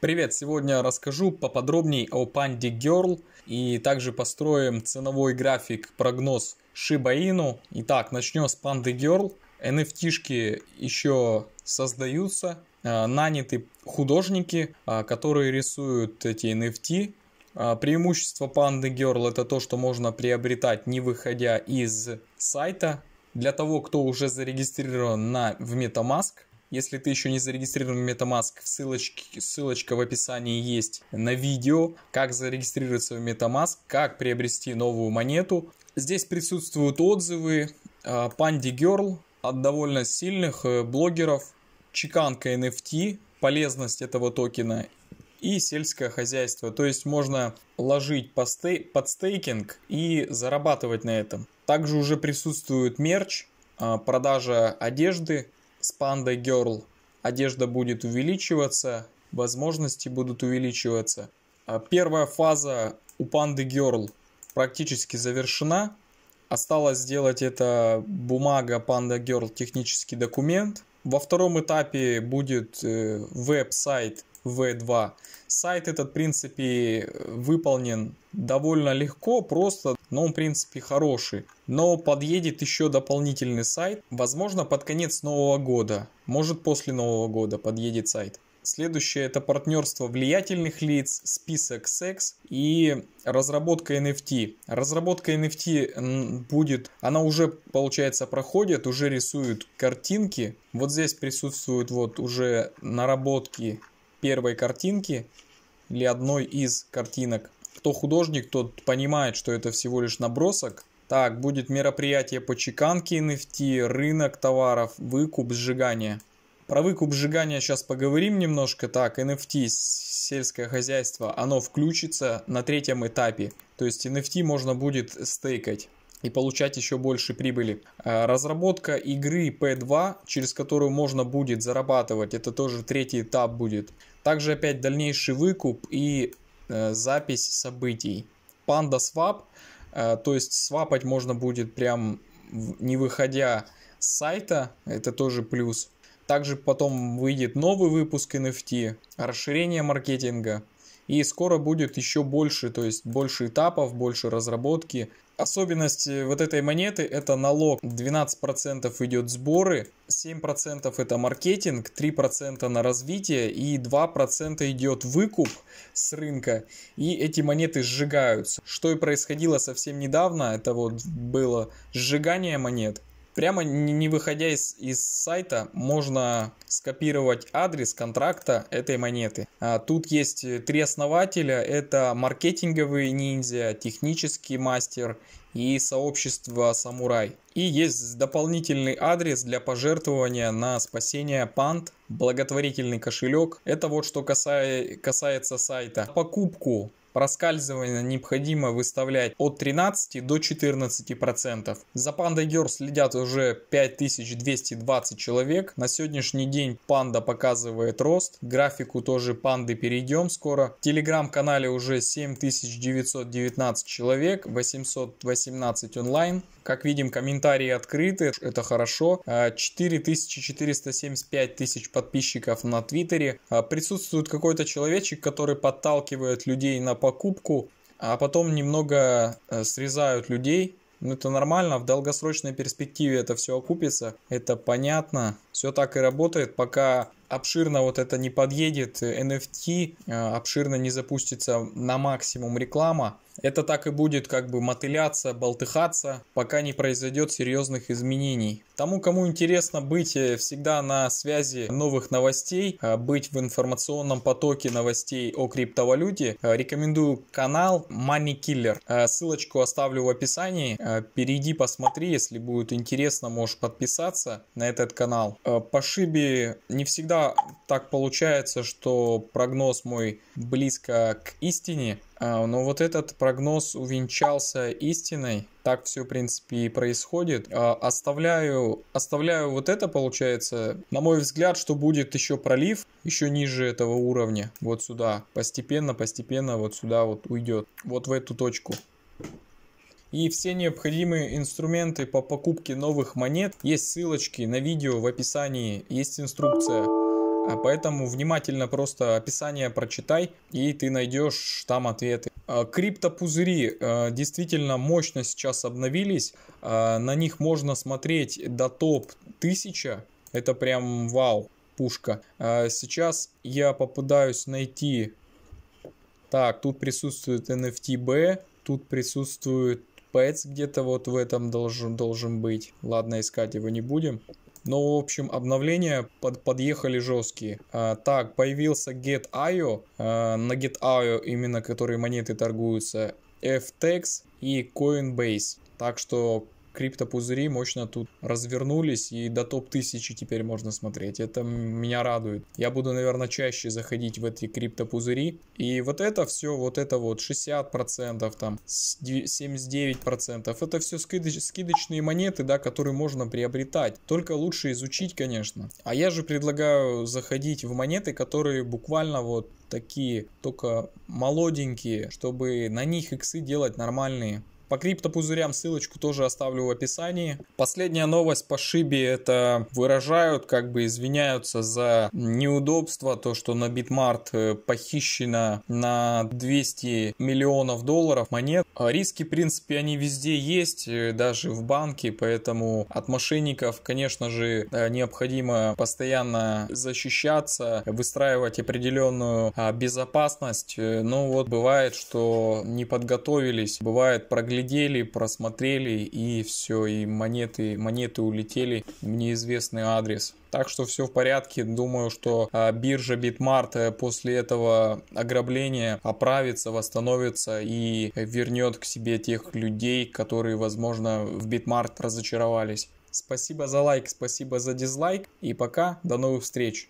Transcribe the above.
Привет! Сегодня расскажу поподробней о Pandy Girl и также построим ценовой график прогноз Shiba Inu. Итак, начнем с Pandy Girl. nft еще создаются, а, наняты художники, а, которые рисуют эти NFT. А, преимущество Pandy Girl это то, что можно приобретать не выходя из сайта. Для того, кто уже зарегистрирован на, в Metamask – если ты еще не зарегистрирован в MetaMask, ссылочки, ссылочка в описании есть на видео, как зарегистрироваться в MetaMask, как приобрести новую монету. Здесь присутствуют отзывы а, Pandy Girl от довольно сильных э, блогеров, чеканка NFT, полезность этого токена и сельское хозяйство. То есть можно ложить под стейкинг и зарабатывать на этом. Также уже присутствует мерч, а, продажа одежды, с Panda Girl. Одежда будет увеличиваться, возможности будут увеличиваться. А первая фаза у Panda Girl практически завершена. Осталось сделать это бумага Panda Girl технический документ. Во втором этапе будет э, веб-сайт V2. Сайт этот, в принципе, выполнен довольно легко, просто, но он, в принципе, хороший. Но подъедет еще дополнительный сайт, возможно, под конец Нового года. Может, после Нового года подъедет сайт. Следующее это партнерство влиятельных лиц, список секс и разработка NFT. Разработка NFT будет, она уже получается проходит, уже рисуют картинки. Вот здесь присутствуют вот уже наработки первой картинки или одной из картинок. Кто художник, тот понимает, что это всего лишь набросок. Так, будет мероприятие по чеканке NFT, рынок товаров, выкуп, сжигание. Про выкуп сжигания сейчас поговорим немножко. Так, NFT, сельское хозяйство, оно включится на третьем этапе. То есть NFT можно будет стейкать и получать еще больше прибыли. А разработка игры P2, через которую можно будет зарабатывать, это тоже третий этап будет. Также опять дальнейший выкуп и э, запись событий. Panda Swap, э, то есть свапать можно будет прям не выходя с сайта, это тоже плюс. Также потом выйдет новый выпуск NFT, расширение маркетинга, и скоро будет еще больше, то есть больше этапов, больше разработки. Особенность э, вот этой монеты это налог. 12% идет сборы, 7% это маркетинг, 3% на развитие и 2% идет выкуп с рынка. И эти монеты сжигаются. Что и происходило совсем недавно, это вот было сжигание монет. Прямо не выходя из, из сайта, можно скопировать адрес контракта этой монеты. А тут есть э, три основателя. Это маркетинговый ниндзя, технический мастер и сообщество самурай. И есть дополнительный адрес для пожертвования на спасение пант, благотворительный кошелек. Это вот что касается сайта. Покупку проскальзывание необходимо выставлять от 13 до 14 процентов. За Panda Girl следят уже 5220 человек. На сегодняшний день панда показывает рост. К графику тоже панды перейдем скоро. В телеграм-канале уже 7919 человек, 818 онлайн. Как видим, комментарии открыты, это хорошо. 4475 а, тысяч подписчиков на Твиттере. А, присутствует какой-то человечек, который подталкивает людей на покупку, а потом немного э, срезают людей. Ну, это нормально, в долгосрочной перспективе это все окупится, это понятно. Все так и работает, пока обширно вот это не подъедет NFT, э, э, обширно не запустится на максимум реклама, это так и будет как бы мотыляться, болтыхаться, пока не произойдет серьезных изменений. Тому, кому интересно быть э, всегда на связи новых новостей, быть в информационном потоке новостей о криптовалюте, рекомендую канал Money Killer. Ссылочку оставлю в описании. Перейди, посмотри, если будет интересно, можешь подписаться на этот канал. По Шибе не всегда так получается, что прогноз мой близко к истине, а, но вот этот прогноз увенчался истиной. Так все, в принципе, и происходит. А, оставляю, оставляю вот это, получается. На мой взгляд, что будет еще пролив, еще ниже этого уровня. Вот сюда. Постепенно, постепенно вот сюда вот уйдет. Вот в эту точку. И все необходимые инструменты по покупке новых монет есть ссылочки на видео в описании, есть инструкция. А поэтому внимательно просто описание прочитай, и ты найдешь там ответы. А, криптопузыри э, действительно мощно сейчас обновились. А, на них можно смотреть до топ 1000. Это прям вау, пушка. Сейчас я попытаюсь найти... Так, тут присутствует NFTB, тут присутствует Pets где-то вот в этом должен, должен быть. Ладно, искать его не будем. Ну, в общем, обновления под, подъехали жесткие. А, так, появился Get.io. А, на Get.io именно которые монеты торгуются. FTX и Coinbase. Так что криптопузыри мощно тут развернулись и до топ-1000 теперь можно смотреть. Это меня радует. Я буду, наверное, чаще заходить в эти криптопузыри. И вот это все, вот это вот 60%, там 79%, это все скидоч- скидочные монеты, да, которые можно приобретать. Только лучше изучить, конечно. А я же предлагаю заходить в монеты, которые буквально вот такие, только молоденькие, чтобы на них иксы делать нормальные. По криптопузырям ссылочку тоже оставлю в описании. Последняя новость по Шибе это выражают, как бы извиняются за неудобство, то что на Битмарт э, похищено на 200 миллионов долларов монет. А риски, в принципе, они везде есть, э, даже в банке, поэтому от мошенников, конечно же, э, необходимо постоянно защищаться, выстраивать определенную а, безопасность. Но ну вот бывает, что не подготовились, бывает проглядывание проглядели, просмотрели и все, и монеты, монеты улетели в неизвестный адрес. Так что все в порядке. Думаю, что а, биржа Bitmart э, после этого ограбления оправится, восстановится и вернет к себе тех людей, которые, возможно, в Bitmart разочаровались. Спасибо за лайк, спасибо за дизлайк и пока, до новых встреч!